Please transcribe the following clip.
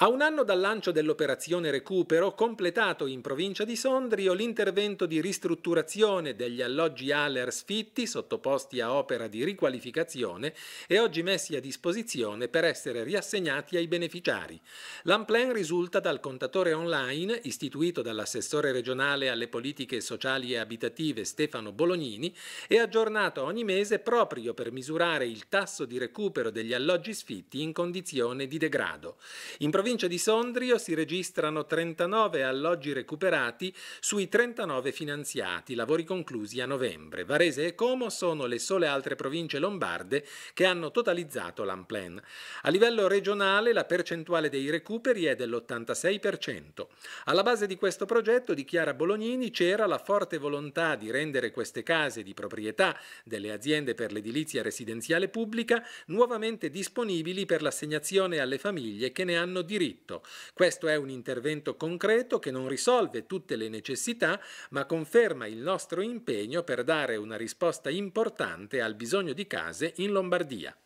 A un anno dal lancio dell'operazione recupero, completato in provincia di Sondrio l'intervento di ristrutturazione degli alloggi Aller sfitti, sottoposti a opera di riqualificazione e oggi messi a disposizione per essere riassegnati ai beneficiari. L'Amplen risulta dal contatore online istituito dall'assessore regionale alle politiche sociali e abitative Stefano Bolognini e aggiornato ogni mese proprio per misurare il tasso di recupero degli alloggi sfitti in condizione di degrado. In provincia provincia di Sondrio si registrano 39 alloggi recuperati sui 39 finanziati, lavori conclusi a novembre. Varese e Como sono le sole altre province lombarde che hanno totalizzato l'Amplen. A livello regionale la percentuale dei recuperi è dell'86%. Alla base di questo progetto, dichiara Bolognini, c'era la forte volontà di rendere queste case di proprietà delle aziende per l'edilizia residenziale pubblica nuovamente disponibili per l'assegnazione alle famiglie che ne hanno diritto diritto. Questo è un intervento concreto che non risolve tutte le necessità, ma conferma il nostro impegno per dare una risposta importante al bisogno di case in Lombardia.